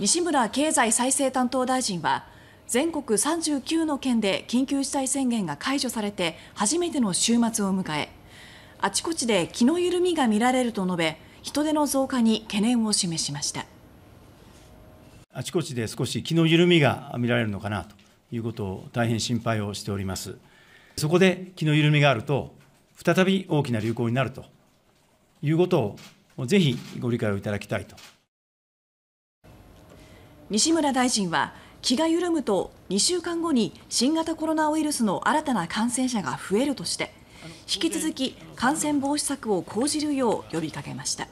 西村経済再生担当大臣は全国39の県で緊急事態宣言が解除されて初めての週末を迎えあちこちで気の緩みが見られると述べ人出の増加に懸念を示しましたあちこちで少し気の緩みが見られるのかなということを大変心配をしておりますそこで気の緩みがあると再び大きな流行になるということをぜひご理解をいただきたいと西村大臣は気が緩むと2週間後に新型コロナウイルスの新たな感染者が増えるとして引き続き感染防止策を講じるよう呼びかけました。